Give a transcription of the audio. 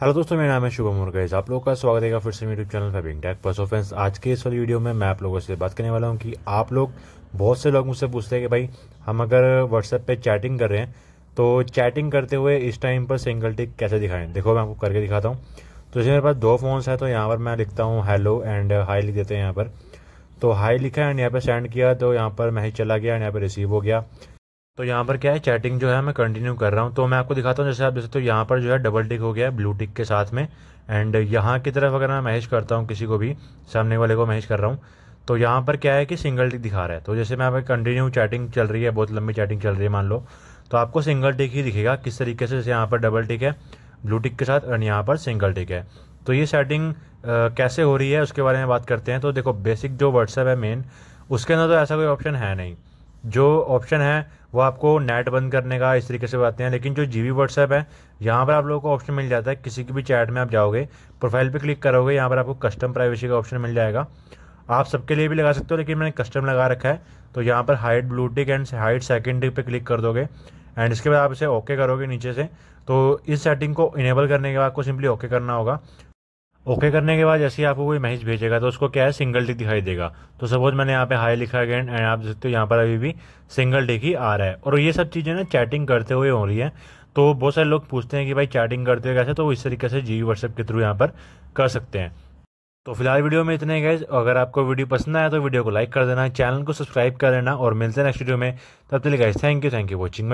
hello दोस्तों मेरा नाम है शुभम मुर्गेज आप लोग का स्वागत है फिर से यूट्यूब चैनल फेबिंग टैक बस ऑफेंस आज के इस वाली वीडियो में मैं आप लोगों से बात करने वाला हूं कि आप लोग बहुत से लोग मुझसे पूछते हैं कि भाई हम अगर व्हाट्सएप पे चैटिंग कर रहे हैं तो चैटिंग करते हुए इस टाइम पर सिंगल टिक कैसे दिखाएं देखो मैं आपको करके दिखाता हूँ तो जैसे मेरे पास दो फोन्स है तो यहाँ पर मैं लिखता हूँ हेलो एंड हाई लिख देते हैं यहाँ पर तो हाई लिखा एंड यहाँ पर सेंड किया तो यहाँ पर मैसेज चला गया एंड यहाँ पर रिसीव हो गया तो यहाँ पर क्या है चैटिंग जो है मैं कंटिन्यू कर रहा हूँ तो मैं आपको दिखाता हूँ जैसे आप देख सकते हो यहाँ पर जो है डबल टिक हो गया है ब्लू टिक के साथ में एंड यहाँ की तरफ अगर मैं मैसेज करता हूँ किसी को भी सामने वाले को मैसेज कर रहा हूँ तो यहाँ पर क्या है कि सिंगल टिक दिखा रहा है तो जैसे मैं आप कंटिन्यू चैटिंग चल रही है बहुत लंबी चैटिंग चल रही है मान लो तो आपको सिंगल टिक ही दिखेगा किस तरीके से जैसे यहाँ पर डबल टिक है ब्लू टिक के साथ एंड यहाँ पर सिंगल टिक है तो ये सेटिंग कैसे हो रही है उसके बारे में बात करते हैं तो देखो बेसिक जो व्हाट्सएप है मेन उसके अंदर तो ऐसा कोई ऑप्शन है नहीं जो ऑप्शन है वो आपको नेट बंद करने का इस तरीके से बताते हैं लेकिन जो जी वी व्हाट्सएप है यहाँ पर आप लोगों को ऑप्शन मिल जाता है किसी की भी चैट में आप जाओगे प्रोफाइल पे क्लिक करोगे यहाँ पर आपको कस्टम प्राइवेसी का ऑप्शन मिल जाएगा आप सबके लिए भी लगा सकते हो लेकिन मैंने कस्टम लगा रखा है तो यहाँ पर hide blue tick and hide second tick पर क्लिक कर दोगे एंड इसके बाद आप इसे ओके करोगे नीचे से तो इस सेटिंग को इनेबल करने के बाद आपको सिंपली ओके करना होगा ओके करने के बाद जैसे ही आपको कोई मैसेज भेजेगा तो उसको क्या है सिंगल टिक दिखाई देगा तो सपोज मैंने यहाँ पे हाई लिखा अगेन एंड आप देख सकते हो यहाँ पर अभी भी सिंगल टिक ही आ रहा है और ये सब चीज़ें ना चैटिंग करते हुए हो रही है तो बहुत सारे लोग पूछते हैं कि भाई चैटिंग करते हुए कैसे तो इस तरीके से जी व्हाट्सएप के थ्रू यहाँ पर कर सकते हैं तो फिलहाल वीडियो में इतने गए अगर आपको वीडियो पसंद आया तो वीडियो को लाइक कर देना चैनल को सब्सक्राइब कर लेना और मिलते हैं नेक्स्ट वीडियो में तब तक गए thank you thank you watching